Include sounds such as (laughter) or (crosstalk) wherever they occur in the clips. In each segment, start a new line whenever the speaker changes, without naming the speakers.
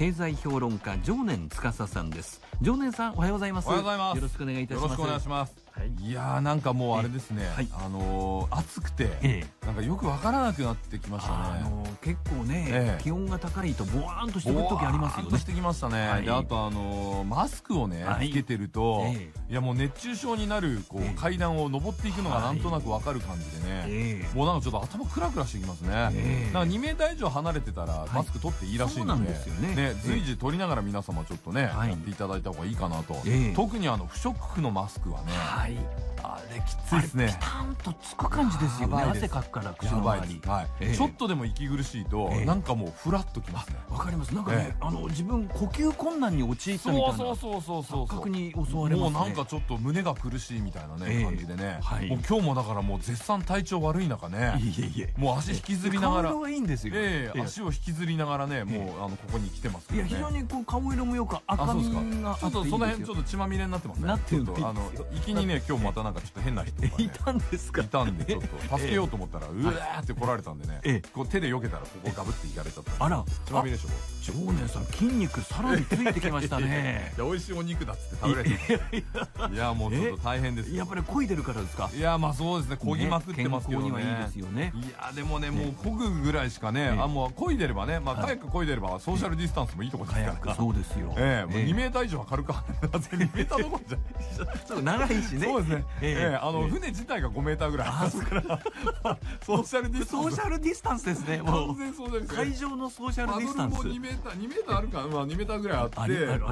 経済評論家常年司さんです常年さんおはようございますよろしくお願いいたし
ますい、やーなんかもうあれですね、はい、あのー、暑くて、ええ、なんかよくわからなくなってきましたね、あのー、結構ね、ええ、気温が高いとボワーンとしてくる時ありますよねしてきましたね、はい、であとあのー、マスクをねつけてると、え、いやもう熱中症になるこう、階段を上っていくのがなんとなくわかる感じでね、もうなんかちょっと頭クラクラしてきますね、なんか2メーター以上離れてたらマスク取っていいらしいので,、ね、ね、随時取りながら皆様ちょっとね、やっていただいた方がいいかなと、特にあの不織布のマスクはね、いあれきついですねピ
タンとつく感じですよね汗かくから口の周り、はいちょ
っとでも息苦しいと、えなんかもうフラッときます
ねわかりますなんかね、あ
の自分呼吸困難に陥ったみたいなそう
そうそうそうそうに襲われますもうなんか
ちょっと胸が苦しいみたいなね、感じでね、はい、もう今日もだからもう絶賛体調悪い中ねいえいえもう足引きずりながら顔いいんですよ、ええ足を引きずりながらねもう、あのここに来てますけど、ね、いや非常
にこう顔色もよく赤みがあっていいですよちょっとその辺ちょっ
と血まみれになってますねなってるあの息にね今日またなんかちょっと変な人が、ね、(laughs) いたんですかいたんでちょっと助けようと思ったらうわーって来られたんでねこう手でよけたらここガブっていかれちゃったあらちまみでしょ常年さん筋
肉さらについてきましたね
(laughs) いや美味しいお肉だっつって食べれていやもうちょっと大変ですやっぱりこいでるからですかいやまあそうですねこぎまくってますけどね、ね、いいですよねいやでもねもうこぐぐらいしかねあもうこいでればねまあ早くこいでればソーシャルディスタンスもいいとこですからそうですよえもう2メーター以上は軽く離れません2メーターどころじゃない (laughs) 長いしねね。そうですね。ええあの、船自体が5メーターぐらいありますから、(laughs) ソーシャルディスタンス。ソーシャルディスタンスですね。もう。完全ソー会場のソーシャルディスタンス。も2メーター、2メーターあるか、まあ2メーターぐらいあっ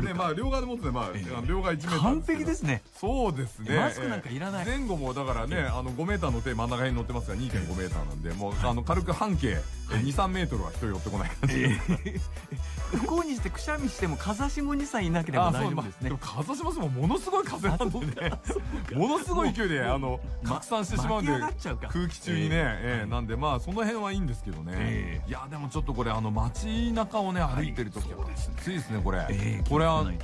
て、で、まあ両側で持ってまあ、両側1メーター。完璧ですね。そうですね。マスクなんかいらない。前後もだからね、あの5メーターの手真ん中に乗ってますが2.5メーターなんで、もう、あの、軽く半径2、3メートルは人寄ってこない感じ。
不幸にしてくしゃみしても風下にさえいなければ大丈夫ですね。風下もものすごい風なんでね。ものすごい勢いであの拡散してしまうんで
空気中にね、えー、なんでまあその辺はいいんですけどね、いやでもちょっとこれあの街中をね歩いてる時はついですねこれ、これはね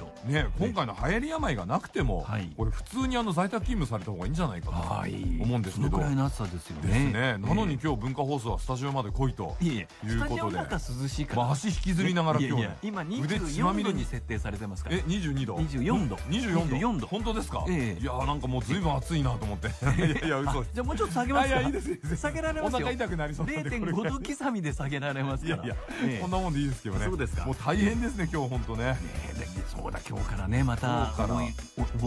今回の流行り病がなくても、これ普通にあの在宅勤務された方がいいんじゃないかな、と思うんですけど、はい、の暑さですよねなのに今日文化放送はスタジオまで来いということで涼しいから、まあ、足引きずりながら今日ね今24度に設定されてますからえ22度24度24度本当ですか、いやなんか、かもう随分暑いなと思って (laughs) いやいや嘘
じゃあもうちょっと下げますかいやいいですいいです (laughs) 下げられますよお腹痛くなりそうで0.5度
刻みで下げられますからいやいや、ね、こんなもんでいいですけどねそうですかもう大変ですね今日本当ねねうだ今日からねまたお盆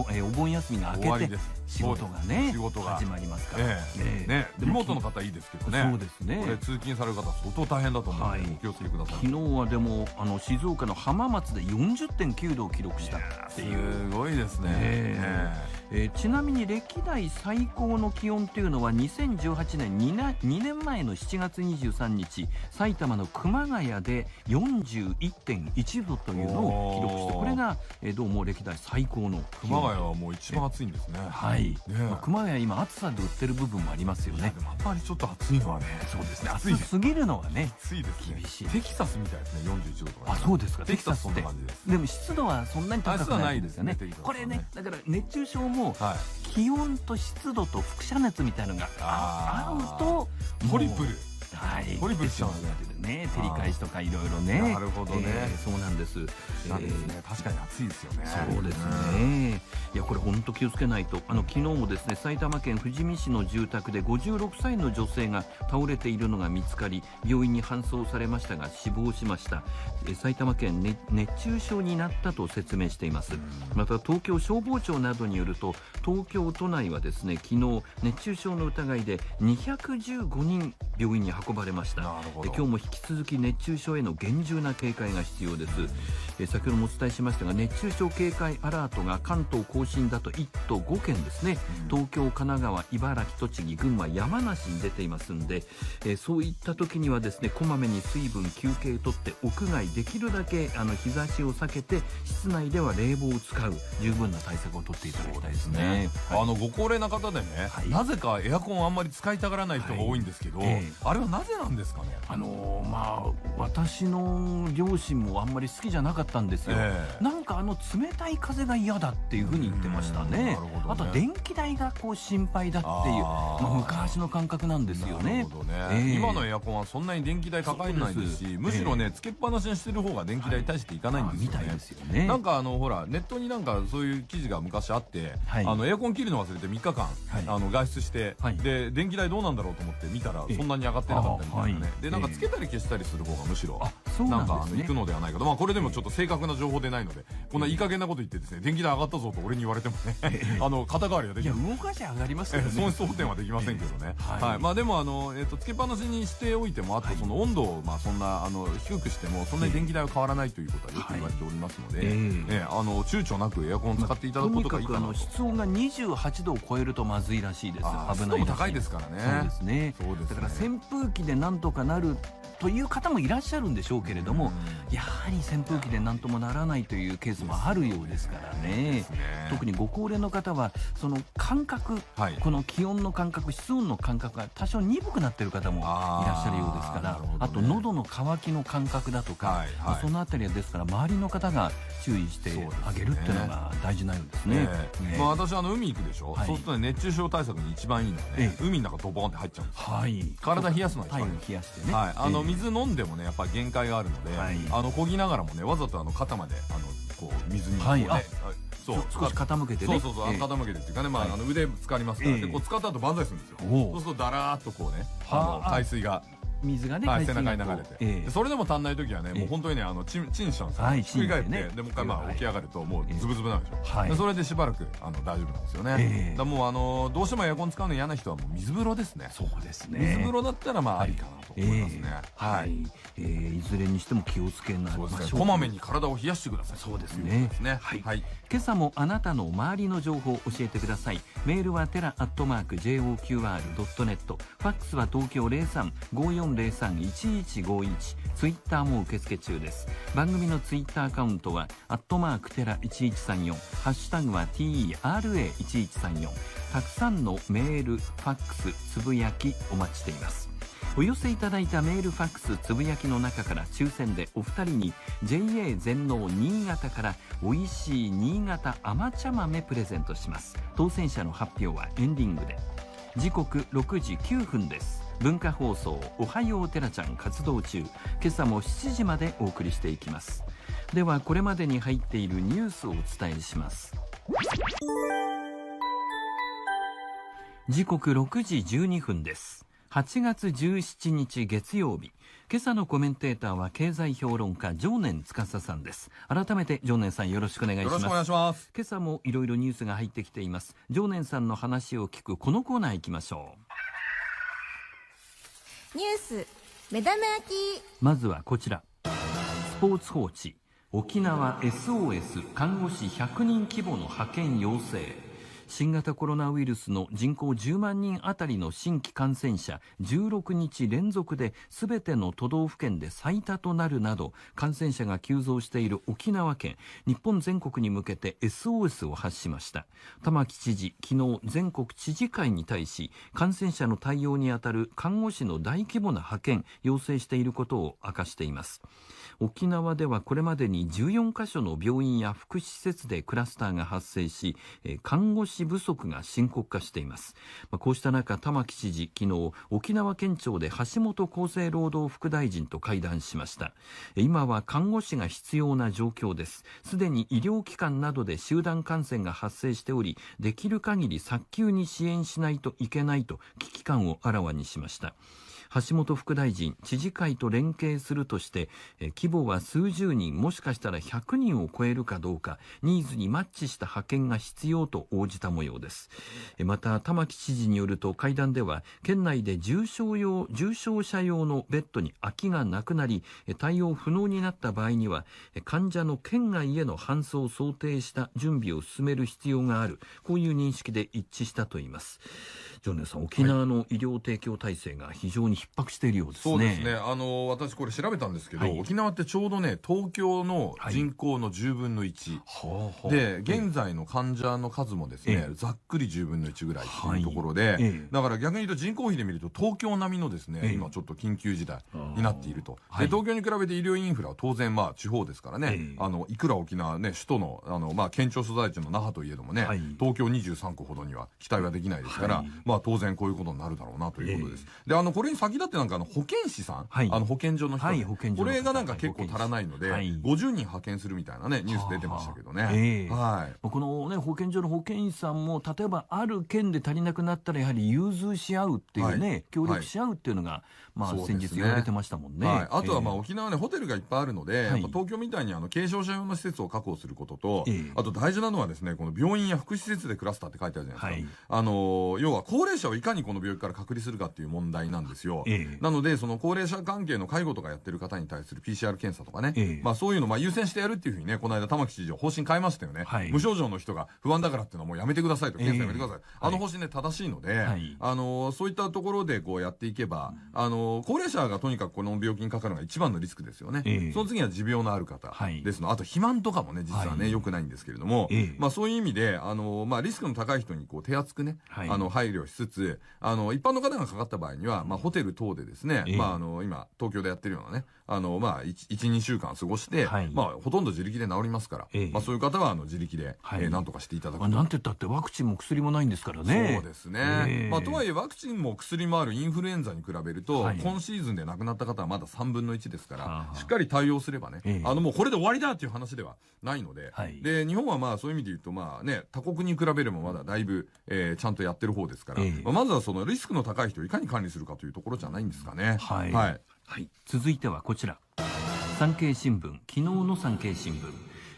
おえお盆休みが明けて仕事がね仕事が始まりますから、ええねリモートの方いいですけどねそうですね通勤される方相当大変だと思うので、お気をつけください昨日はでもあの静岡の
浜松で40.9度を記録したっていうすごいですねえちなみに歴代最高の気温というのは2018年 2, 2年前の7月23日埼玉の熊谷で41.1度というのを記録してこれがが、えー、どうも歴代最高の熊谷はもう一番暑いんですねはい、まあ、熊谷今暑さで売ってる部分もありますよねやっぱりちょっと暑いのはねそうですね暑すぎるのはね暑いです、ね、厳しいテキサスみたいですね41度とか、ね、あそうですかテキサスって感じですでも湿度はそんなに高くないですよね、ね、これねだから熱中症も、はい、気温と湿度と輻射熱みたいのが合うとトリプルはい、トリプルしちゃうんでね。照り返しとかいろいろね。なるほどね、えー、そうなんです。なんですね、えー、確かに暑いですよね。そうですね。いや、これ本当気をつけないと、あの昨日もですね、埼玉県富士見市の住宅で56歳の女性が倒れているのが見つかり、病院に搬送されましたが死亡しました。え埼玉県、ね、熱中症になったと説明しています。また東京消防庁などによると、東京都内はですね、昨日熱中症の疑いで215人病院に運ばれました今日も引き続き熱中症への厳重な警戒が必要ですえ先ほどもお伝えしましたが熱中症警戒アラートが関東甲信だと1都5県ですね、東京、神奈川、茨城、栃木、群馬、山梨に出ていますんで、えそういった時にはですねこまめに水分、休憩とって屋外できるだけあの日差しを避けて室内では冷房を使う十分な対策をとっていただきたいですね。す
ねはい、あのご高齢な方でね、はい、なぜかエアコンあんまり使いたがらない人が多いんですけど、はいえ
ー、あれはなぜなんですかねあのー、まあ私の両親もあんまり好きじゃなかったんですよ、えー、なんかあの冷たい風が嫌だっていうふうに言ってましたね、ね、あと電気代がこう心配だっていうまあ、昔の感覚なんですよね、
ねえー、今のエアコンはそんなに電気代かかんないですし、むしろねつけっぱなしにしてる方が電気代大していかないんですよね、はい、みたいですよねなんかあのほらネットになんかそういう記事が昔あって、はい、あのエアコン切るの忘れて3日間、はい、あの外出して、で電気代どうなんだろうと思って見たらそんなに上がってなかったったみたいなね、でなんかつけたり消したりする方がむしろなんかあの行くのではないかと、まあ、これでもちょっと正確な情報でないのでこんないい加減なこと言ってですね電気代上がったぞと俺に言われてもね (laughs) あの肩代わりはできないいや動
かし上がりますけど、ね、損失補填はできませんけ
どね、はい、はい、まあ、でもあの、えーと、つけっぱなしにしておいてもあとその温度を、まあ、そんなあの低くしてもそんなに電気代は変わらないということはよく言われておりますので、はい、えー、あの躊躇なくエアコンを使っていただくことがいいかなと、まあ、と
にかくあの室温が28度を超えるとまずいらしいです危な高いですからねそうです
ねそうですねだから
扇風機きでなんとかなるという方もいらっしゃるんでしょうけれども、やはり扇風機で何ともならないというケースもあるようですからね、ね、特にご高齢の方はその感覚、はい、この気温の感覚室温の感覚が多少鈍くなっている方もいらっしゃるようですからあね、あと喉の渇きの感覚だとか、はいはい、その辺りはですから周りの方が注意してあげるっていうのが大事なようですね、ねね、
まあ、私あの海行くでしょ、はい、そうすると、ね、熱中症対策に一番いいのは、ね、海の中ドボンって入っちゃうんです、はい、体冷やすのが一番いい、はい、冷やしてね、はい、あの水飲んでもねやっぱ限界があるので、はい、あの漕ぎながらもねわざとあの肩まであのこう水にこうね、はいそう少し傾けてねそうそうそう、えー、傾けてっていうかね、まあ、はい、あの腕使いますから、えー、でこう使った後万歳するんですよ、そうするとだらーっとこうねあの海水が水がね、はい、背中に流れて、えー、それでも足んない時はね、もう本当にねあのチンチンしちゃうんですよ、はい、ひっくり返って、ね、でもう一回まあ起き上がるともうズブズブなんでしょ、えー、それでしばらくあの大丈夫なんですよね、えー、だもうあのどうしてもエアコン使うの嫌な人はもう水風呂ですねそうですね水風呂だったらまあありかなと思いますねはい、えーいずれにしても気をつけなそうでねこまめに体を冷やしてくださいそうですねで
すねはい、はい、今朝もあなたの周りの情報を教えてくださいメールはテラアットマーク JOQR.net ファックスは東京0354 4 0 3 1 1 5 1ツイッターも受付中です番組のツイッターアカウントはアットマークテラ1134ハッシュタグは TERA1134 たくさんのメールファックスつぶやきお待ちしていますお寄せいただいたメールファックスつぶやきの中から抽選でお二人に JA 全農新潟から美味しい新潟甘茶豆プレゼントします当選者の発表はエンディングで時刻6時9分です文化放送おはようてなちゃん活動中今朝も7時までお送りしていきますではこれまでに入っているニュースをお伝えします時刻6時12分です8月17日月曜日今朝のコメンテーターは経済評論家常年司さんです改めて常年さんよろしくお願いします今朝もいろいろニュースが入ってきています常念さんの話を聞くこのコーナー行きましょう
ニュース目玉焼き
まずはこちらスポーツ報知沖縄 SOS 看護師100人規模の派遣要請新型コロナウイルスの人口10万人あたりの新規感染者16日連続で全ての都道府県で最多となるなど感染者が急増している沖縄県日本全国に向けて SOS を発しました玉城知事昨日全国知事会に対し感染者の対応にあたる看護師の大規模な派遣要請していることを明かしています沖縄ではこれまでに14カ所の病院や福祉施設でクラスターが発生し、看護師不足が深刻化しています。こうした中、玉城知事、昨日、沖縄県庁で橋本厚生労働副大臣と会談しました。今は看護師が必要な状況です。すでに医療機関などで集団感染が発生しており、できる限り早急に支援しないといけないと危機感をあらわにしました。橋本副大臣、知事会と連携するとして、規模は数十人、もしかしたら100人を超えるかどうか、ニーズにマッチした派遣が必要と応じた模様です。また、玉城知事によると会談では、県内で重症用、重症者用のベッドに空きがなくなり、対応不能になった場合には、患者の県外への搬送を想定した準備を進める必要がある、こういう認識で一致したといいます。常念さん、沖縄の医療提供体制が非常に逼迫して
いるようですね。そうですね。あの、私これ調べたんですけど、はい、沖縄ってちょうどね、東京の人口の10分の1。はい、で、現在の患者の数もですね、ざっくり10分の1ぐらいというところで、はいだから逆に言うと人口比で見ると東京並みのですね、今ちょっと緊急事態になっていると。で、東京に比べて医療インフラは当然まあ地方ですからね、あの、いくら沖縄ね、首都の、あの、まあ県庁所在地の那覇といえどもね、東京23区ほどには期待はできないですから、まあ、当然こういうことになるだろうなということです。で、あの、これに先立ってなんかあの、保健師さん、はい、あの、保健所の人、はい、保健これがなんか結構足らないので、はい、50人派遣するみたいなね、ニュース出てましたけどね。は
い。このね、保健所の保健師さんも、例えばある県で足りなくなったら、やはり融通し合うっていうね、
協力し合うっていうのが、まあ、先日言われてましたもんね。はい。あとはまあ、沖縄ね、ホテルがいっぱいあるので、東京みたいにあの、軽症者用の施設を確保することと、あと大事なのはですね、この病院や福祉施設でクラスターって書いてあるじゃないですか。あの、要は高齢者をいかにこの病気から隔離するかっていう問題なんですよ。なので、その高齢者関係の介護とかやってる方に対する PCR 検査とかね、まあそういうのまあ優先してやるっていうふうにね、この間玉城知事方針変えましたよね。無症状の人が不安だからっていうのはもうやめてくださいと、検査やめてください。あの方針ね、正しいので、あの、そういったところでこうやっていけば、あの、高齢者がとにかくこの病気にかかるのが一番のリスクですよね。その次は持病のある方ですの。あと肥満とかもね、実はね、良くないんですけれども、まあそういう意味で、あの、まあリスクの高い人にこう手厚くね、あの、配慮しつつ、あの、一般の方がかかった場合には、まあ、ホテル等でですね、えー、まあ、あの、今、東京でやってるようなね、あの、まあ、1、2週間過ごして、はい、まあ、ほとんど自力で治りますから、えー、まあ、そういう方は、あの、自力で、はい、えー、なんとかしていただく。まあ、なんて
言ったってワクチンも薬もな
いんですからね。そうですね。まあ、とはいえ、ワクチンも薬もあるインフルエンザに比べると、はい、今シーズンで亡くなった方はまだ3分の1ですから、しっかり対応すればね、あの、もうこれで終わりだっていう話ではないので、で、日本はまあ、そういう意味で言うと、まあね、他国に比べればまだだいぶ、えー、ちゃんとやってる方ですから、、ええ、まずはそのリスクの高い人をいかに管理するかというところじゃないんですかね。はい、はいはい、続いてはこちら産経新聞昨日の産経新聞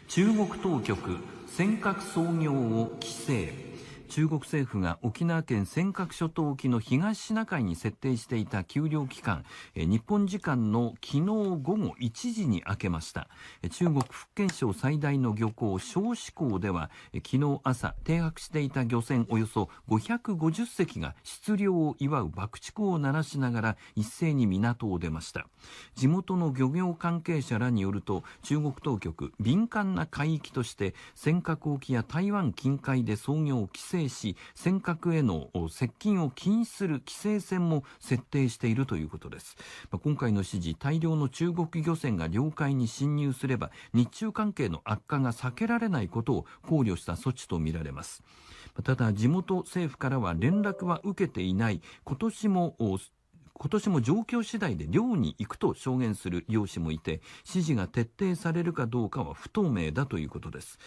中国当局尖閣操業を規制中国政府が沖縄県尖閣諸島沖の東シナ海に設定していた給料期間、日本時間の昨日午後1時に明けました。中国福建省最大の漁港、少子港では、昨日朝、停泊していた漁船およそ550隻が出漁を祝う爆竹を鳴らしながら一斉に港を出ました。地元の漁業関係者らによると、中国当局、敏感な海域として、尖閣沖や台湾近海で操業を規制制し、尖閣への接近を禁止する規制線も設定しているということです。まあ、今回の指示、大量の中国漁船が領海に侵入すれば、日中関係の悪化が避けられないことを考慮した措置とみられます。ただ、地元政府からは連絡は受けていない、今年も今年も状況次第で寮に行くと証言する漁師もいて指示が徹底されるかどうかは不透明だということです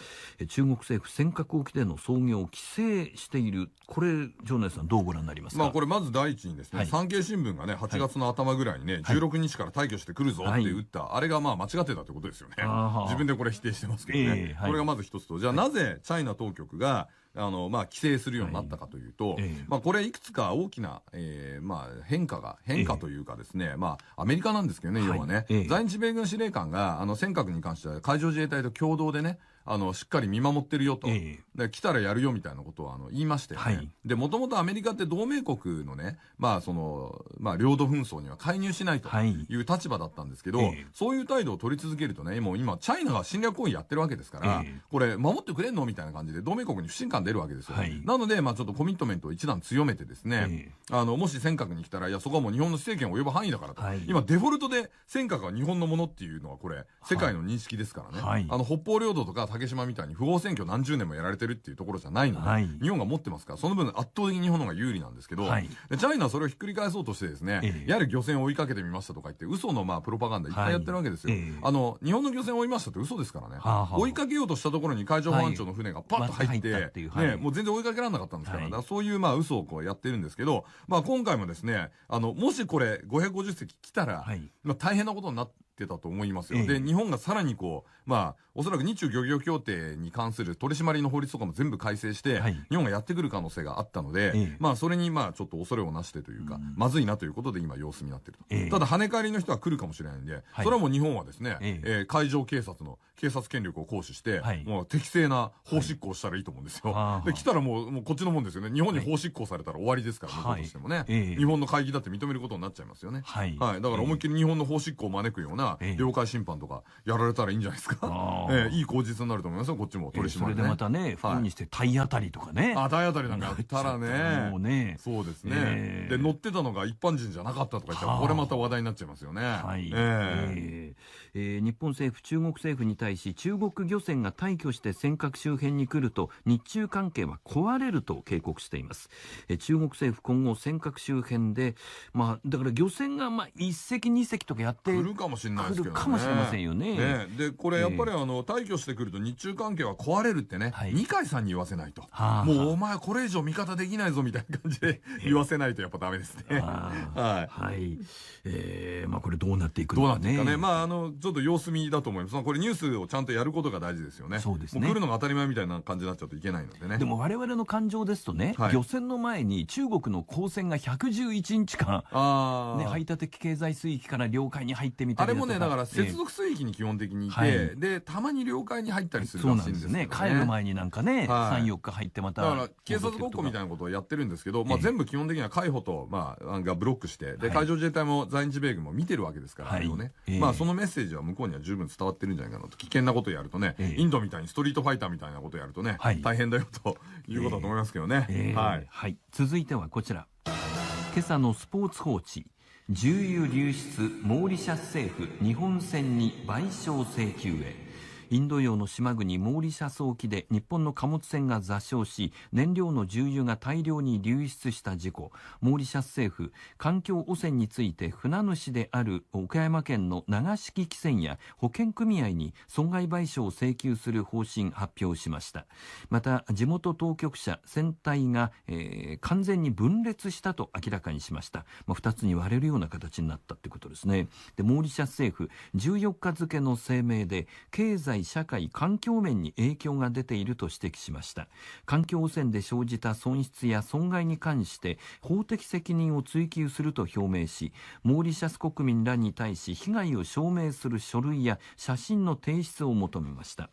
中国政府尖閣沖での操業を規制しているこれ常内さんどうご覧になります
まあ、これまず第一にですね、はい、産経新聞がね8月の頭ぐらいにね、はい、16日から退去してくるぞって打った、はい、あれがまあ間違ってたってことですよね自分でこれ否定してますけどね、えーはい、これがまず一つとじゃあなぜチャイナ当局が、あの、まあ、規制するようになったかというと、はい、まあ、これいくつか大きな、えー、まあ、変化が、変化というかですね、えー、まあ、アメリカなんですけどね、要はね、はい、在日米軍司令官が、あの、尖閣に関しては海上自衛隊と共同でね、あの、しっかり見守ってるよと。えで来たらやるよみたいなことをあの言いましたよね。はい、で、もともとアメリカって同盟国のね、まあその、まあ領土紛争には介入しないという立場だったんですけど、はい、そういう態度を取り続けるとね、もう今、チャイナが侵略行為やってるわけですから、え、これ守ってくれんのみたいな感じで同盟国に不信感出るわけですよ。はい、なので、まあちょっとコミットメントを一段強めてですね、あの、もし尖閣に来たら、いや、そこはもう日本の政権を及ぶ範囲だからと。今、デフォルトで尖閣は日本のものっていうのはこれ、世界の認識ですからね。あの、北方領土とか竹島みたいに不法占拠何十年もやられてるっていうところじゃないので、はい、日本が持ってますから、その分圧倒的に日本の方が有利なんですけど、はい、チャイナはそれをひっくり返そうとしてですね、えやはり漁船を追いかけてみましたとか言って、嘘のまあプロパガンダいっぱいやってるわけですよ。はいえ、あの、日本の漁船を追いましたって嘘ですからね、はあはあ、追いかけようとしたところに海上保安庁の船がパッと入って、ってね、もう全然追いかけられなかったんですから、からそういうまあ嘘をこうやってるんですけど、まあ今回もですね、あの、もしこれ550隻来たら、まあ大変なことになって、たと思いますよ、えで日本がさらにこう、まあ、おそらく日中漁業協定に関する取締りの法律とかも全部改正して、はい、日本がやってくる可能性があったので、ええ、まあ、それにまあちょっと恐れをなしてというか、うん、まずいなということで今様子になってると。え、ただ跳ね返りの人は来るかもしれないんで、はい、それはもう日本はですね、ええ海上警察の警察権力を行使して、はい、もう適正な法執行したらいいと思うんですよ。はい、で来たらもうもうこっちのもんですよね。日本に法執行されたら終わりですから、はい、としてもね、日本の会議だって認めることになっちゃいますよね。はい。だから思いっきり日本の法執行を招くような領海侵犯とかやられたらいいんじゃないですか。えいい口実になると思いますよ、こっちも。取り締まり、ねえそれでまたね、ファン
にして体当たりと
かね。あ、体当たりなんかやったらね。もうね。そうですね、えー、で、乗ってたのが一般人じゃなかったとか言ったら、これまた話題になっちゃいますよね。はい。えー、え
ーえー、日本政府、中国政府に対し中国漁船が退去して尖閣周辺に来ると日中関係は壊れると警告しています、えー、中国政府今後尖閣周辺で、まあ、だから漁船がまあ一隻二隻とかやってくるかもしれないですけど、ね、かもしれませんよね、ね、でこれやっぱりあ
の、退去してくると日中関係は壊れるってね、はい、二階さんに言わせないと、はあ、もうお前これ以上味方できないぞみたいな感じで言わせないとやっぱダメですね、(laughs) はい、はい、えー、まあこれどうなっていくのかねどうなっていくかねまああのちょっと様子見だと思います。これニュースをちゃんとやることが大事ですよね。そうですね。来るのが当たり前みたいな感じになっちゃうといけないのでね。でも
我々の感情ですとね、はい、漁船の前に中国の公船が111日間、ね、排他的経済水域から領海に入ってみたりあれもね、だから接
続水域に基本的にいて、はい、で、たまに領海に入ったりするらしいんですよね。ね帰る前になんかね、はい、3、4日入ってまただから警察ごっこみたいなことをやってるんですけど、まあ全部基本的には海保と、まあ、がブロックして、で、海上自衛隊も在日米軍も見てるわけですから、あれをね。まあそのメッセージージは向こうには十分伝わってるんじゃないかなと危険なことやるとね、インドみたいにストリートファイターみたいなことやるとね、大変だよということだと思いますけどね、はいはい、続
いてはこちら今朝のスポーツ報知重油流出モーリシャス政府日本船に賠償請求へインド洋の島国モーリシャス沖で日本の貨物船が座礁し燃料の重油が大量に流出した事故モーリシャス政府環境汚染について船主である岡山県の長敷汽船や保険組合に損害賠償を請求する方針発表しましたまた地元当局者船体が、えー、完全に分裂したと明らかにしました、まあ、2つに割れるような形になったということですねでモーリシャス政府14日付の声明で経済社会、環境面に影響が出ていると指摘しました。環境汚染で生じた損失や損害に関して法的責任を追及すると表明し、モーリシャス国民らに対し被害を証明する書類や写真の提出を求めました。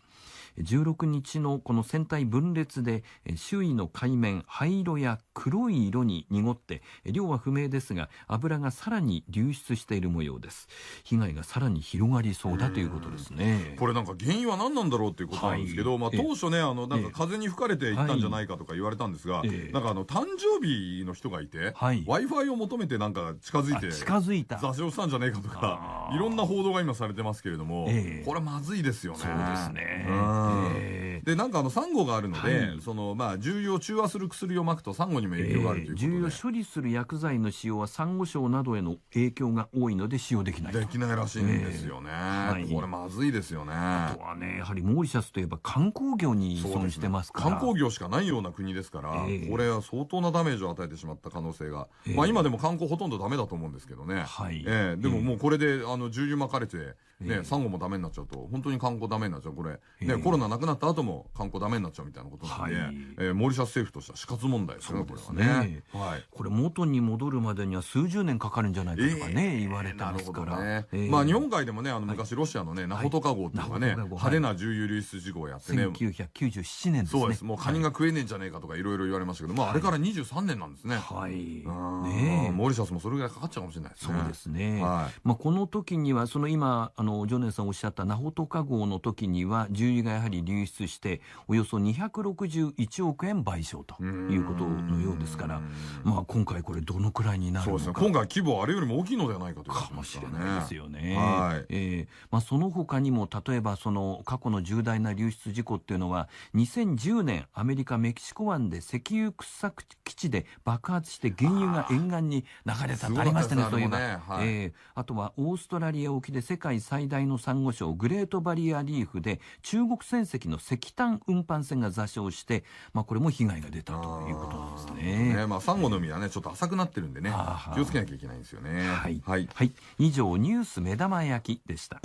16日のこの船体分裂で周囲の海面、灰色や黒い色に濁って量は不明ですが油がさらに流出している模様です被害がさらに広がりそうだということですねこ
れなんか原因は何なんだろうということなんですけど、はい、まあ当初ねあのなんか風に吹かれていったんじゃないかとか言われたんですが、はい、なんかあの誕生日の人がいて、はい、Wi-Fi を求めてなんか近づいて近づいた座礁したんじゃないかとかいろんな報道が今されてますけれども、えー、これまずいですよねそうですね、えーでなんかあのサンゴがあるので、そのまあ重油を中和する薬をまくとサンゴにも影響がある
ということで、えー、重油を処理する薬剤の使用はサンゴ礁などへの影響が多いので使用できないできないらしいんですよね、えーはい、これまずいですよねあとはねやはりモーリシャスといえば観光業に依存してますから、ね、観光業しかないよう
な国ですから、えー、これは相当なダメージを与えてしまった可能性が、まあ今でも観光ほとんどダメだと思うんですけどね、はいえー、でももうこれであの重油まかれてね、サンゴもダメになっちゃうと、本当に観光ダメになっちゃう、これ。ね、コロナなくなった後も観光ダメになっちゃうみたいなことなんで、はい、えー、モーリシャス政府としては死活問題ですね、これはね。はい。これ元に戻るまでには数十年かかるんじゃないかとかね、言われたんですから。ね。まあ日本海でもね、あの昔ロシアのね、ナホトカ号っていうかね、派手な重油流出事故をやってね。
1997年ですね。そうです。もうカニが
食えねえんじゃねえかとかいろいろ言われましたけど、まああれから23年なんですね。はい。ねモーリシャスもそれぐらいかかっちゃうかもしれないですね。そうですね。
はい。まあこの時には、その今、あの、の常念さんおっしゃったナホトカ号の時には重油がやはり流出しておよそ261億円賠償ということのようですから、まあ、今回これどのくらいになるのか、ね、今回規模あれより
も大きいのではないかという、ね、かもしれないですよね、は
いえーまあ、その他にも例えばその過去の重大な流出事故っていうのは2010年アメリカ・メキシコ湾で石油掘削基地で爆発して原油が沿岸に流れたとありましたねそういえば、ねはい、えー、あとはオーストラリア沖で世界最最大のサンゴ礁グレートバリアリーフで中国船籍の石炭運搬船が座礁して、まあ、これも被害が出たということなん
ですね。ねまあ、サンゴの海はね、ちょっと浅くなってるんでね、気をつけなきゃいけないんですよね。はい。はい。はい、以上、ニュース目玉焼きでした。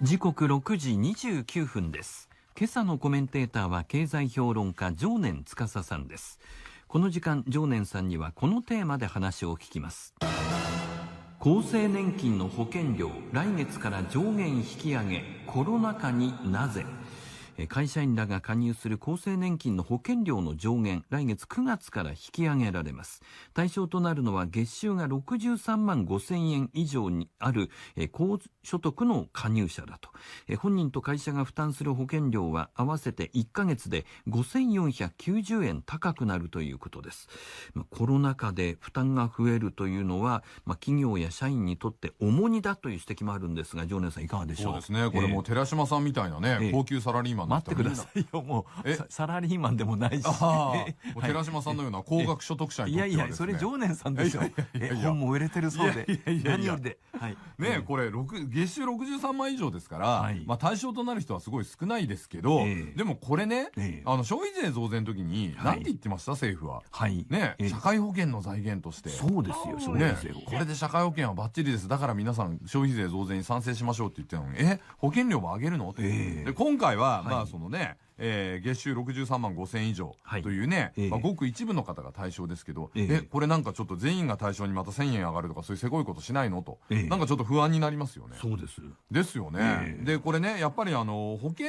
時刻6時29分です。今朝のコメンテーターは経済評論家常年司さんです。この時間、常年さんにはこのテーマで話を聞きます。厚生年金の保険料来月から上限引き上げコロナ禍になぜ会社員らが加入する厚生年金の保険料の上限、来月9月から引き上げられます。対象となるのは月収が63万5千円以上にある高所得の加入者だと。本人と会社が負担する保険料は合わせて1ヶ月で5490円高くなるということです。コロナ禍で負担が増えるというのは、まあ、企業や社員にとって重荷だという指摘もあるんですが、常連さんいかがでしょうそうですね。これも寺島
さんみたいなね、えー、高級サラリーマン待ってくださいよ、もう、サラリーマンでもないし。(laughs) 寺島さんのような高額所得者にいやいや、それ常年さんでしょ。本も売れてるそうで。何よりで。ねこれ、月収63万以上ですから、まあ対象となる人はすごい少ないですけど、でもこれね、あの、消費税増税の時に、何んて言ってました政府は。ね社会保険の財源として。そうですよ、消費税これで社会保険はバッチリです。だから皆さん、消費税増税に賛成しましょうって言ってるのに、え、保険料も上げるのって。今回は、まそのね、えー、月収63万5千以上というね、はい、まあ、ごく一部の方が対象ですけど、ええ、これなんかちょっと全員が対象にまた1000円上がるとか、そういうせこいことしないのと、ええ、なんかちょっと不安になりますよね。そうです。ですよね。え、で、これね、やっぱりあの、保険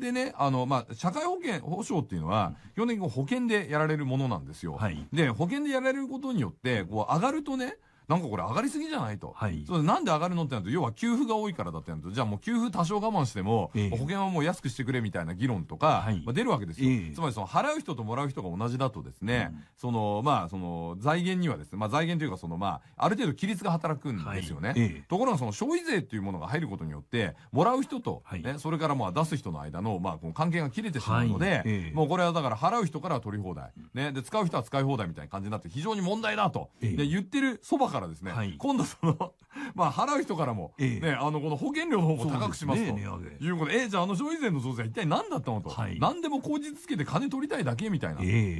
でね、あの、まあ、社会保険、保障っていうのは、基本的に保険でやられるものなんですよ。はい、で、保険でやられることによって、こう、上がるとね、なんかこれ上がりすぎじゃないと。はい、そなんで上がるのってなると、要は給付が多いからだってなると、じゃあもう給付多少我慢しても、えー、保険はもう安くしてくれみたいな議論とか、はい、まあ、出るわけですよ。えー、つまりその払う人ともらう人が同じだとですね、うん、その、まあ、その財源にはですね、まあ財源というかそのまあ、ある程度規律が働くんですよね。はいえー、ところがその消費税っていうものが入ることによって、もらう人とね、はい、それからまあ出す人の間の、まあ、この関係が切れてしまうので、はい、もうこれはだから払う人から取り放題、ね、で、使う人は使い放題みたいな感じになって非常に問題だと、で言ってるそばかららですね、はい、今度その (laughs) まあ払う人からも、ええ、ね、あの、この保険料の方も高くしますと。いうことで、ええ、じゃああの消費税の増税は一体何だったのと。はい、何でも口実つけて金取りたいだけみたい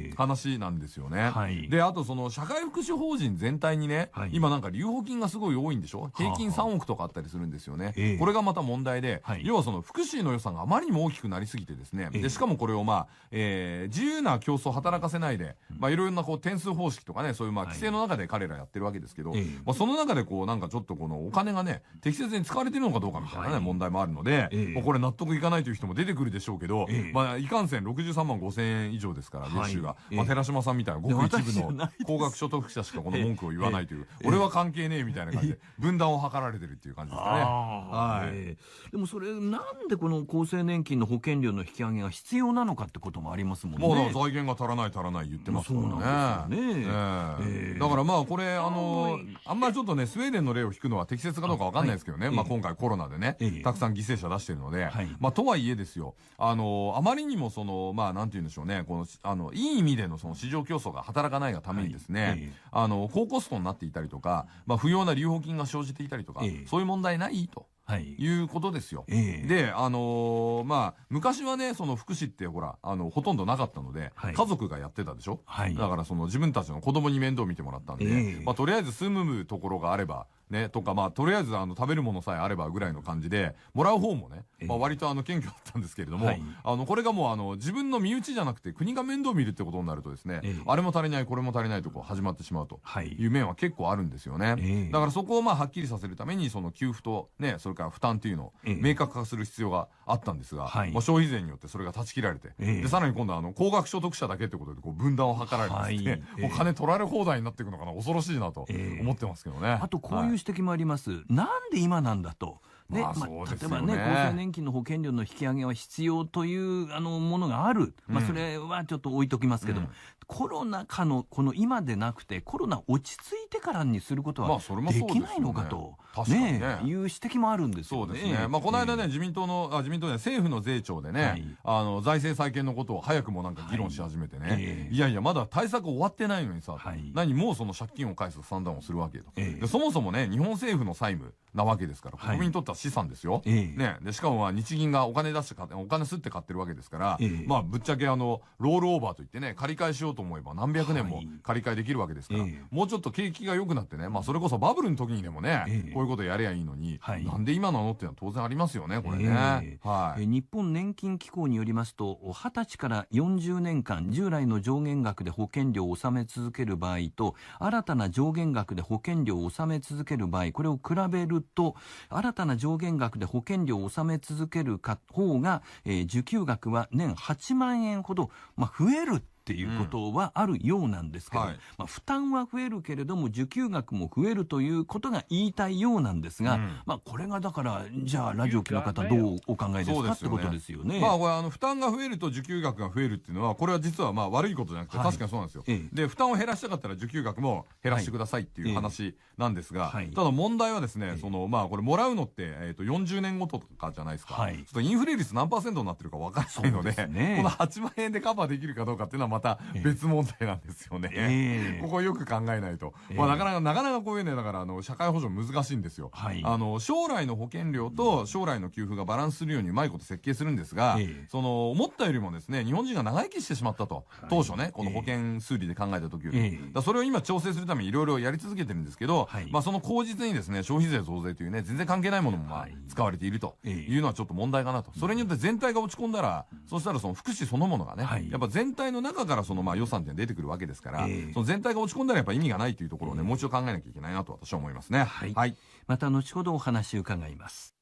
な話なんですよね。はい、で、あとその社会福祉法人全体にね、はい、今なんか留保金がすごい多いんでしょ平均3億とかあったりするんですよね。これがまた問題で、はい、要はその福祉の予算があまりにも大きくなりすぎてですね、で、しかもこれをまあ、えー、自由な競争を働かせないで、まあいろいろなこう点数方式とかね、そういうまあ規制の中で彼らやってるわけですけど、ど、ええ、まあ、その中でこうなんかちょっとこのお金がね適切に使われてるのかどうかみたいなね、はい、問題もあるので、え、まあ、これ納得いかないという人も出てくるでしょうけど、まあ、いかんせん63万5千円以上ですから年収が、はいまあ、寺島さんみたいなごく一部の高額所得者しかこの文句を言わないという、俺は関係ねえみたいな感じで分断を図られてるっていう感じですかね。はい、でもそ
れなんでこの厚生年金の保険料の引き上げが必要なのかってこともありますもんね。まあ、
財源が足らない足らない言ってますからね。そうなんですよね、えー、だからまあこれあのあんまりちょっとね、スウェーデンの例を引くのは適切かどうかわかんないですけどね、まあ今回コロナでね、たくさん犠牲者出してるので、まあとはいえですよ、あの、あまりにもその、まあなんて言うんでしょうね、この、あの、いい意味でのその市場競争が働かないがためにですね、あの、高コストになっていたりとか、まあ不要な留保金が生じていたりとか、そういう問題ないと。はい、いうことですよ。えー、で、あのー、まあ、昔はね、その福祉ってほら、あの、ほとんどなかったので、はい、家族がやってたでしょ、はい、だからその自分たちの子供に面倒見てもらったんで、えー、まあ、とりあえず住むところがあれば、ね、とか、まあ、とりあえず、あの、食べるものさえあればぐらいの感じで、もらう方もね、まあ、割と、あの、謙虚だったんですけれども、あの、これがもう、あの、自分の身内じゃなくて、国が面倒見るってことになるとですね、あれも足りない、これも足りないと、こう、始まってしまうという面は結構あるんですよね。だから、そこを、まあ、はっきりさせるために、その、給付と、ね、それから負担というのを、明確化する必要があったんですが、まあ、消費税によってそれが断ち切られて、で、さらに今度は、あの、高額所得者だけってことで、こう、分断を図られて、ね、はい、もう金取られ放題になっていくのかな、恐ろしいなと思ってますけどね。あと、こういう指摘もあります。なんで今なんだと。ね、まあねまあ、例えばね、厚生
年金の保険料の引き上げは必要というあのものがある、まあ、それはちょっと置いときますけども、うん、コロナ禍のこの今でなくて、コロナ落ち着いてからにする
ことはできないのかと、まあ、ね、ねね、いう指摘もあるんですよね。そうですねまあ、この間ね、自民党の、あ自民党で政府の税調でね、はい、あの財政再建のことを早くもなんか議論し始めてね、はいえー、いやいや、まだ対策終わってないのにさ、はい、何もうその借金を返す算段をするわけと、えー、そもそもね、日本政府の債務、なわけですから、国民にとっては資産ですよ。はい、ね、でしかもまあ日銀がお金出して買って、お金すって買ってるわけですから、えー、まあぶっちゃけあの、ロールオーバーといってね、借り換えしようと思えば何百年も借り換えできるわけですから、はいもうちょっと景気が良くなってね、まあそれこそバブルの時にでもね、えー、こういうことやりゃいいのに、はい、なんで今なのっていうのは当然ありますよね、これね。
はい、日本年金機構によりますと、二十歳から40年間、従来の上限額で保険料を納め続ける場合と、新たな上限額で保険料を納め続ける場合、これを比べるると、新たな上限額で保険料を納め続ける方が、えー、受給額は年8万円ほど、まあ、増えるっていうことはあるようなんですけど、うんはい、まあ、負担は増えるけれども受給額も増えるということが言いたいようなんですが、うん、まあ、これがだからじゃあラジオ機の方どうお考えですか、ね、ってことですよね。まあ、こ
れあの負担が増えると受給額が増えるっていうのはこれは実はまあ悪いことじゃなくて、確かにそうなんですよ。ええ、で負担を減らしたかったら受給額も減らしてくださいっていう話なんですが、はい、ただ問題はですね、そのまあこれもらうのって、えー、と40年ごととかじゃないですか、ちょっとインフレ率何パーセントになってるか分からないので、ね、この8万円でカバーできるかどうかっていうのはまた別問題なんですよね。えー、ここよく考えないと。えー、まあ、なかなか、なかなかこういうね、だから、あの、社会保障難しいんですよ。はい、あの、将来の保険料と将来の給付がバランスするようにうまいこと設計するんですが、えー、その、思ったよりもですね、日本人が長生きしてしまったと。はい、当初ね、この保険数理で考えた時より。だそれを今調整するためにいろいろやり続けてるんですけど、はい、まあ、その口実にですね、消費税増税というね、全然関係ないものも、まあ、使われているというのはちょっと問題かなと。それによって全体が落ち込んだら、そしたらその福祉そのものがね、やっぱ全体の中中からそのまあ予算って出てくるわけですから、えー、その全体が落ち込んだらやっぱ意味がないというところをね、うん、もう一度考えなきゃいけないなと私は思いますね。はい。はい、また後ほどお話を伺います。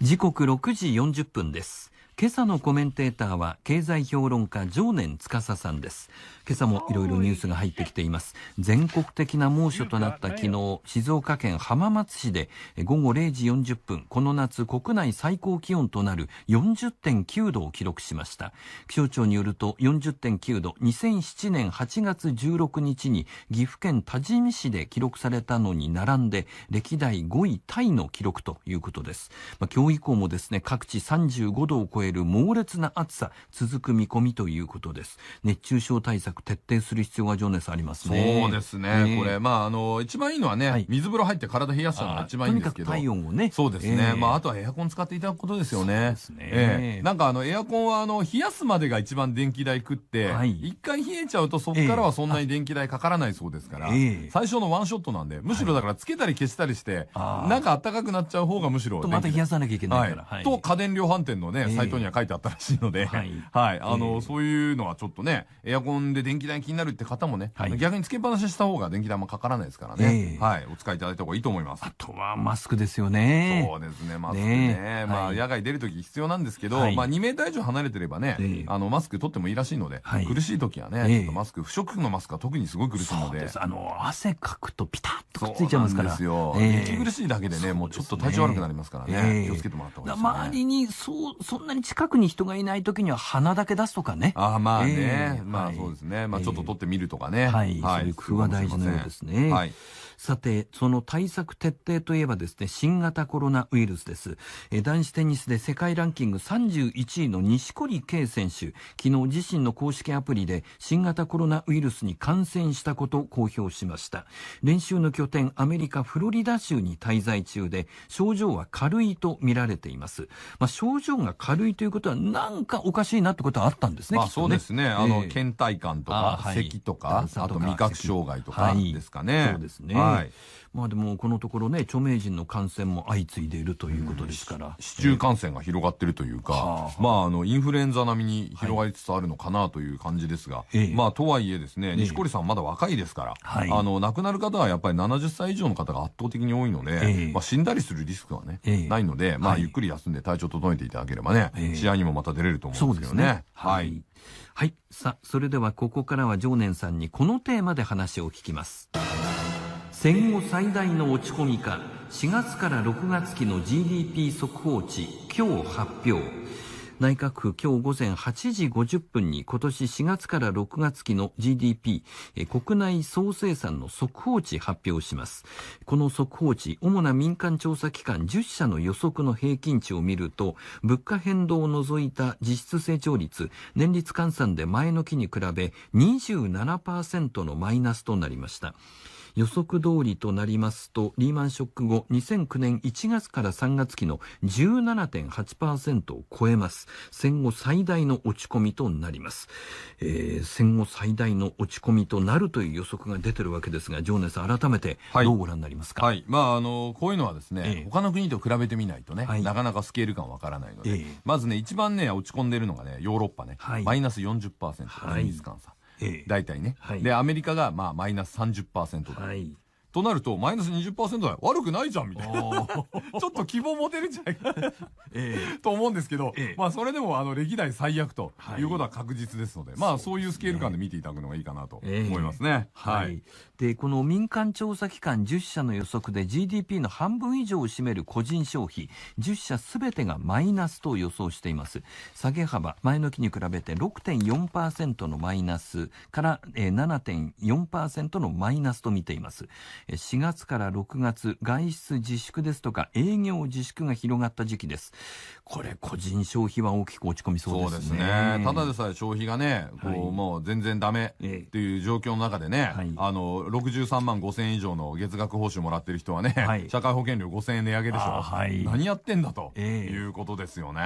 時刻6時40分です。今朝のコメンテーターは経済評論家常年司さんです今朝もいろいろニュースが入ってきています全国的な猛暑となった昨日静岡県浜松市で午後0時40分この夏国内最高気温となる40.9度を記録しました気象庁によると40.9度2007年8月16日に岐阜県多治見市で記録されたのに並んで歴代5位タイの記録ということです、まあ、今日以降もですね各地35度を超ええる猛烈な暑さ続く見込みということです熱中症対策徹底する必要が
情熱ありますねそうですね、これまああの一番いいのはね、はい、水風呂入って体冷やすのが一番いいんですけど体温をねそうですね、まああとはエアコン使っていただくことですよねそえなんかあのエアコンはあの冷やすまでが一番電気代食って、一回冷えちゃうとそこからはそんなに電気代かからないそうですから、最初のワンショットなんでむしろだからつけたり消したりして、なんか暖かくなっちゃう方がむしろとまた冷やさなきゃいけないから、と家電量販店のねサイトには書いてあったらしいので、はい、(laughs) はい、あの、そういうのはちょっとね、エアコンで電気代気になるって方もね、はい、逆につけっぱなしした方が電気代もかからないですからね、はい、お使いいただいた方がいいと思います。あとはマス
クですよね。そう
ですね、マスクね。ねまあ、野外出るとき必要なんですけど、はい、まあ、2メーター以上離れてればね、えー、あの、マスク取ってもいいらしいので、はい、苦しいときはね、えー、ちょっとマスク、不織布のマスクは特にすごい苦しいので。であの、汗かくとピタッとくっついちゃいますから。そうですよ。息苦しいだけでね、もうちょっと体調悪くなりますからね、気をつけてもらった方がいいで
す、ね。周りに、そう、そんなに近くに人
がいない時には鼻だけ出
すとかね。あまあね、えー、
まあそうですね、まあちょっと取ってみるとかね。はい、はい、そういう工夫が大事なようで
すね。はいさて、その対策徹底といえばですね、新型コロナウイルスです。え男子テニスで世界ランキング31位の錦織圭選手、昨日自身の公式アプリで新型コロナウイルスに感染したことを公表しました。練習の拠点アメリカフロリダ州に滞在中で、症状は軽いと見られています。まあ、症状が軽いということは、なんかおかしいなってことはあったんですね。まあ、そうですね。ねあの、えー、倦
怠感とか、咳とか、あと味覚障害とかですかね。はい、そうですね。はいはい
まあでもこのところね著名人
の感染も相次いでいるということですから、うん、市中感染が広がってるというか、えー、まああのインフルエンザ並みに広がりつつあるのかなという感じですが、はい、まあとはいえですね錦織さんまだ若いですから、あの亡くなる方はやっぱり70歳以上の方が圧倒的に多いので、えー、まあ死んだりするリスクはね、えー、ないのでまあゆっくり休んで体調整えていただければね、試合にもまた出れると思うんですけどね。はい、はい、さあそれではここからは常念さんにこ
のテーマで話を聞きます。戦後最大の落ち込みか4月から6月期の GDP 速報値今日発表内閣府今日午前8時50分に今年4月から6月期の GDP 国内総生産の速報値発表しますこの速報値主な民間調査機関10社の予測の平均値を見ると物価変動を除いた実質成長率年率換算で前の期に比べ27%のマイナスとなりました予測通りとなりますとリーマンショック後2009年1月から3月期の17.8%を超えます戦後最大の落ち込みとなります、えー、戦後最大の落ち込みとな
るという予測が出てるわけですが常根さん改めてどうご覧になりますか、はい、はい、まああのこういうのはですね、ええ、他の国と比べてみないとね、はい、なかなかスケール感わからないので、え、まずね一番ね落ち込んでるのがねヨーロッパね、はい、マイナス40%、はい、水換算大体ね、はい、でアメリカがまあマイナス30%台、はい、となると、マイナス20%だよ。悪くないじゃんみたいな。(laughs) ちょっと希望持てるんじゃないかえ (laughs) と思うんですけど、えまあ、それでも、あの、歴代最悪ということは確実ですので、はい、まあ、そういうスケール感で見ていただくのがいいかなと思いますね。え、はい。
で、この民間調査機関10社の予測で GDP の半分以上を占める個人消費、10社すべてがマイナスと予想しています。下げ幅、前の期に比べて6.4%のマイナスから、えー、7.4%のマイナスと見ています。4月から6月外出自粛ですとか営業自粛が広がった時期ですこれ個人消費は大きく落ち込み
そうですね。すねただでさえ消費がね、こう、はい、もう全然ダメっていう状況の中でね、はい、あの、63万5千円以上の月額報酬もらってる人はね、はい、社会保険料5千円値上げでしょ。はい、何やってんだと、えー、いうことですよね、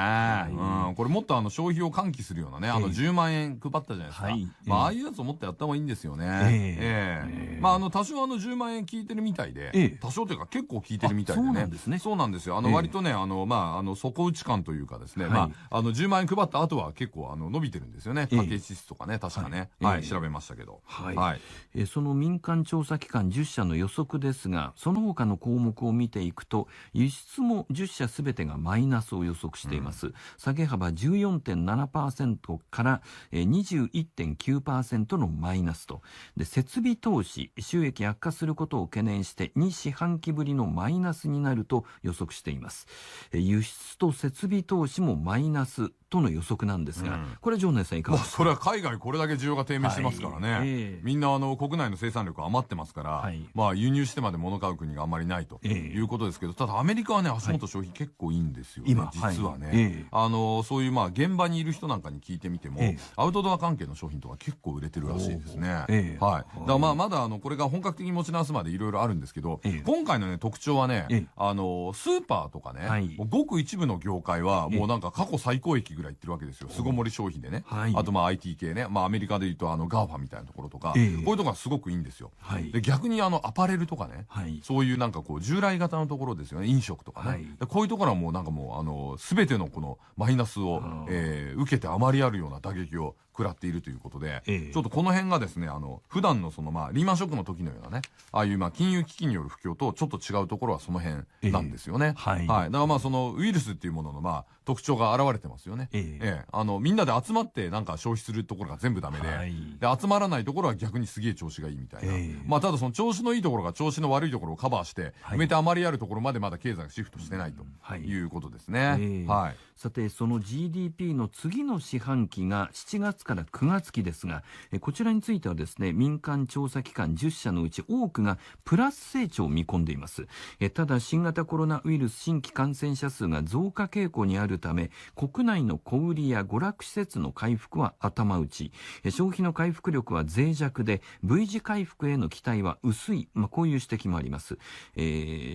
うん。これもっとあの消費を喚起するようなね、あの10万円配ったじゃないですか。えー、まあ、ああいうやつをもっとやった方がいいんですよね。えー、えー、まあ、あの、多少あの10万円効いてるみたいで、多少というか結構効いてるみたいでね。そうなんですね。そうなんですよ。あの、割とね、あの、まあ、あの、底打ち感というかですね、はい、まあ、あの、10万円配った後は結構、あの、伸びてるんですよね。家計支出とかね、確かね。はい、調べましたけど。はい。はい、
えその民間調査機関10社の予測ですが、その他の項目を見ていくと、輸出も10社すべてがマイナスを予測しています。うん、下げ幅14.7%から21.9%のマイナスと。で、設備投資、収益悪化することを懸念して、2四半期ぶりのマイナスになると予測しています。輸出と設設備投資もマイナスとの予測なんで
すが、うん、これ、城内さん、いかがですか、まあ、それは海外、これだけ需要が低迷してますからね、はい、みんなあの国内の生産力余ってますから、はい、まあ、輸入してまで物買う国があんまりないということですけど、ただ、アメリカはね、足元消費、結構いいんですよね、今実はね、あの、そういうまあ現場にいる人なんかに聞いてみても、アウトドア関係の商品とか結構売れてるらしいですね。はい、だからまあまだあのこれが本格的に持ち直すまでいろいろあるんですけど、今回の、ね、特徴はね、あのスーパーとかね、ごく一部の業界は、もうなんか過去最高益ぐらい行ってるわけですよ巣ごもり消費でね、はい、あとまあ IT 系ね、まあ、アメリカでいうとあのガーファみたいなところとか、えー、こういうとこがすごくいいんですよ、はい、で逆にあのアパレルとかね、はい、そういうなんかこう従来型のところですよね飲食とかね、こういうところはもうなんかもうあの全てのこのマイナスを、えー、受けて余りあるような打撃を食らっているということで、ちょっとこの辺がですねあの普段のそのまあリーマンショックの時のようなねああいうまあ金融危機による不況とちょっと違うところはその辺なんですよね、はい、はい、だからまあそのウイルスっていうもののまあ特徴が現れてますよね、ええあのみんなで集まってなんか消費するところが全部ダメではい、で集まらないところは逆にすげえ調子がいいみたいな、まあ、ただその調子のいいところが調子の悪いところをカバーして、埋めて余りあるところまでまだ経済がシフトしてないということですね。はい、は
いさて、その GDP の次の四半期が7月から9月期ですが、こちらについてはですね、民間調査機関10社のうち多くがプラス成長を見込んでいます。ただ、新型コロナウイルス新規感染者数が増加傾向にあるため、国内の小売りや娯楽施設の回復は頭打ち、消費の回復力は脆弱で、V 字回復への期待は薄い、まあ、こういう指摘もあります。え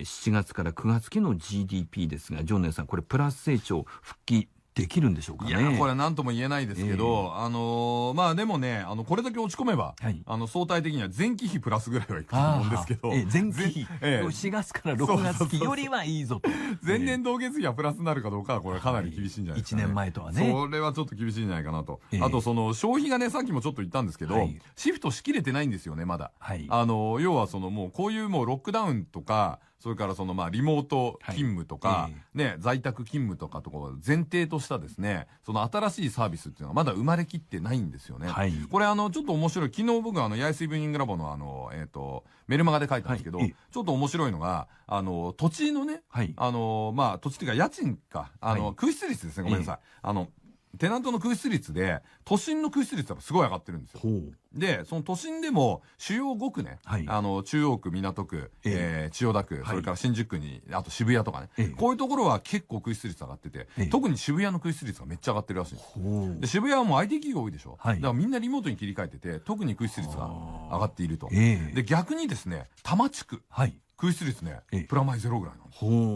ー、7月から9月期の GDP ですが、ジョンネさん、これプラス成長、帰できるんでしょうか、ね、いやこれは
何とも言えないですけど、えー、あのー、まあでもねあのこれだけ落ち込めば、はい、あの相対的には前期比プラスぐらいはいくと思うんですけど、(laughs) えー、前期比、えー、4月から6月期よりはいいぞと前年同月比はプラスになるかどうかはこれかなり厳しいんじゃないですか、ね、はい、1年前とはねそれはちょっと厳しいんじゃないかなと、あとその消費がねさっきもちょっと言ったんですけど、はい、シフトしきれてないんですよねまだ、あの要はそのもうこういうもうロックダウンとかそれからそのまあリモート勤務とか、ね、在宅勤務とかとか前提としたですね、その新しいサービスっていうのはまだ生まれきってないんですよね。はい、これあの、ちょっと面白い、昨日僕あの、八重洲イブニングラボのあの、えっ、と、メルマガで書いたんですけど、ちょっと面白いのが、あの、土地のね、はい、あの、まあ土地っていうか家賃か、あの、空室率ですね、ごめんなさい。あの、テナントの空室率で、都心の空室率はすごい上がってるんですよ。で、その都心でも主要5区ね、はい、あの、中央区、港区、ええー、千代田区、それから新宿区に、あと渋谷とかね、えこういうところは結構空室率上がってて、え、特に渋谷の空室率がめっちゃ上がってるらしいんです渋谷はもう IT 企業多いでしょ、はい、だからみんなリモートに切り替えてて、特に空室率が上がっていると。で、逆にですね、多摩地区、はい、空室率ね、プラマイゼロぐらいなん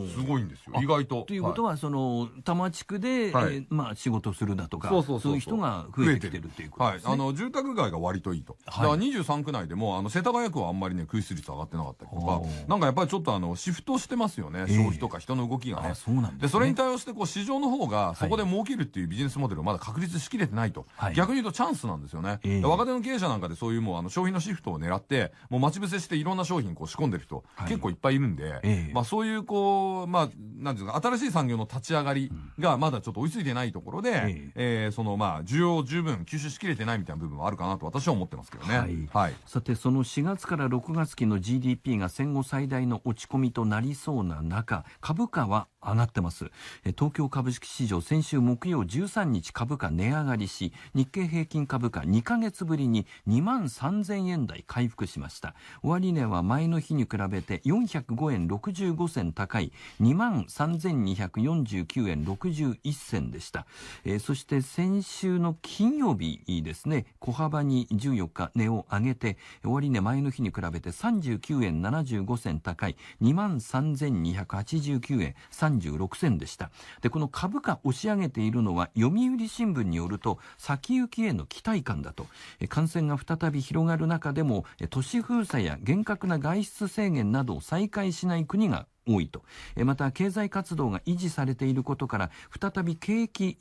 です。すごいんですよ、意外と。ということは、その、多摩地区で、
まあ、仕事するだとか、そういう人が増えてるっていうことですね。あの、
住宅街が割といいと。だから23区内でも、あの、世田谷区はあんまりね、空室率上がってなかったりとか、なんかやっぱりちょっとあの、シフトしてますよね、消費とか人の動きがね。そうなんで、それに対応して、こう、市場の方が、そこで儲けるっていうビジネスモデルをまだ確立しきれてないと。逆に言うとチャンスなんですよね。若手の経営者なんかでそういうもう、あの、消費のシフトを狙って、もう待ち伏せしていろんな商品こう仕込んでる人、結構いっぱいいるんで、ええ、まあそういうこう、まあ、なんていうか、新しい産業の立ち上がりがまだちょっと追いついてないところで、ええそのまあ、需要を十分吸収しきれてないみたいな部分はあるかなと私は思ってますけどね。はい。
はい、さて、その4月から6月期の GDP が戦後最大の落ち込みとなりそうな中、株価は上がってます。東京株式市場先週木曜13日株価値上がりし、日経平均株価2ヶ月ぶりに2万3000円台回復しました。終値は前の日に比べて405円65銭高い2万3249円61銭でした。えそして先週の金曜日ですね、小幅に14日値を上げて、終値前の日に比べて39円75銭高い2万3289円36銭でしたでこの株価押し上げているのは読売新聞によると先行きへの期待感だと感染が再び広がる中でも都市封鎖や厳格な外出制限などを再開しない国が多いとまた経済活動が維持されていることから再び景気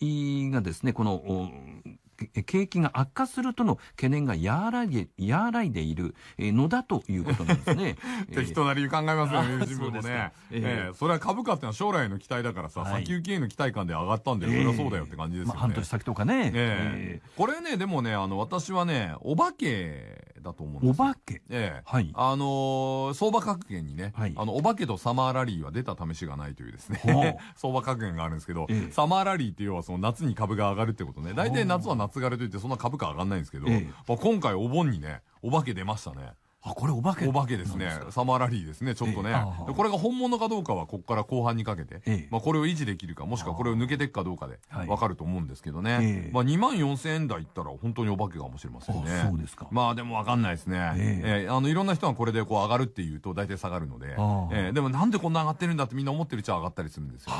がですねこの景気が悪化するとの懸念が和らいで和らいでいる
のだということなんですね。(laughs) 適当な理由考えますよね、自分もね。ええそれは株価ってのは将来の期待だからさ、先行きへの期待感で上がったんで、そりゃそうだよって感じですよね。半年先とかね。ええこれね、でもね、あの、私はね、お化けだと思うんですお化けええはい。あの相場格言にね、あの、お化けとサマーラリーは出た試しがないというですね、(laughs) 相場格言があるんですけど、サマーラリーって要はその夏に株が上がるってことね。大体夏は夏夏がれといってそんな株価上がんないんですけど、ええ、今回お盆にね、お化け出ましたね。あこれお化けお化けですねサマーラリーですねちょっとね、えこれが本物かどうかはここから後半にかけて、えまあ、これを維持できるかもしくはこれを抜けていくかどうかで分かると思うんですけどね、はいまあ、2万4000円台いったら本当にお化けかもしれませんねそうですかまあでも分かんないですね、ええー、あのいろんな人がこれでこう上がるっていうと大体下がるので、えでもなんでこんな上がってるんだってみんな思ってるうちは上がったりするんですよ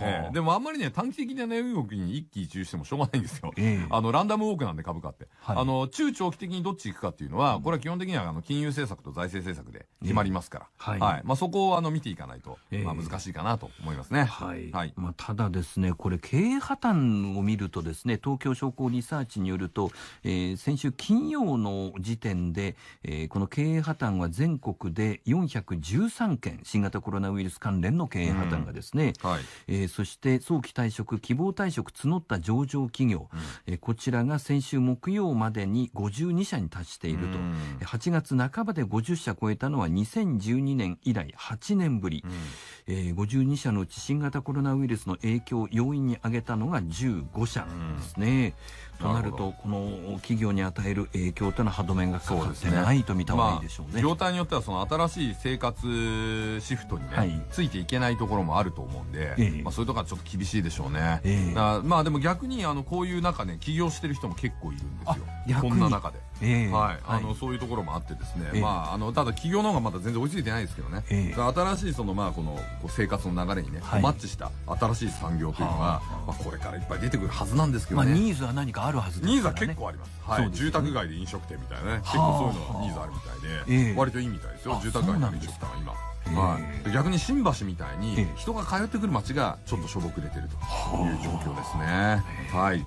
ね、えでもあんまりね短期的な値、動きに一喜一憂してもしょうがないんですよ、あのランダムウォークなんで株価って、はい、あの中長期的にどっち行くかっていうのはこれは基本的にはあの金融入政策と財政政策で決まりますから、えー、はい、はい、まあ、そこをあの見ていかないと、えー、まあ、難しいかなと
思いますね、はいはいまあ、ただですね、これ、経営破綻を見るとですね、東京商工リサーチによると、えー、先週金曜の時点で、えー、この経営破綻は全国で413件、新型コロナウイルス関連の経営破綻がですね、うん、はいえー、そして早期退職、希望退職募った上場企業、うん、えー、こちらが先週木曜までに52社に達していると。うん、8月半ばで50社超えたのは2012年以来8年ぶり、うん、えー、52社のうち新型コロナウイルスの影響を要因に挙げたのが15社ですね。うん、となるとこの企業に与える影響というのは歯止めがかかってないと見た方がいいでしょうね。まあ、
業態によってはその新しい生活シフトにね、はい、ついていけないところもあると思うんで、えー、まあ、そういうところはちょっと厳しいでしょうね。えー、まあでも逆にあのこういう中ね起業してる人も結構いるんですよ。こんな中で。えー、はい、あの、そういうところもあってですね、えー、まあ、あのただ企業の方がまだ全然追いついてないですけどね、えー、新しいその、まあ、このこ生活の流れにね、はい、マッチした新しい産業というのが、まあ、これからいっぱい出てくるはずなんですけどね、まあ、ニーズは何かあるはずです、ね、ニーズは結構あります,、はい、ね、住宅街で飲食店みたいなね結構そういうのはニーズあるみたいで、割といいみたいですよ住宅街の飲食店は今。はい、逆に新橋みたいに人が通ってくる街がちょっとしょぼくれてるという状況ですね。はい、はい、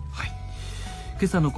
今朝の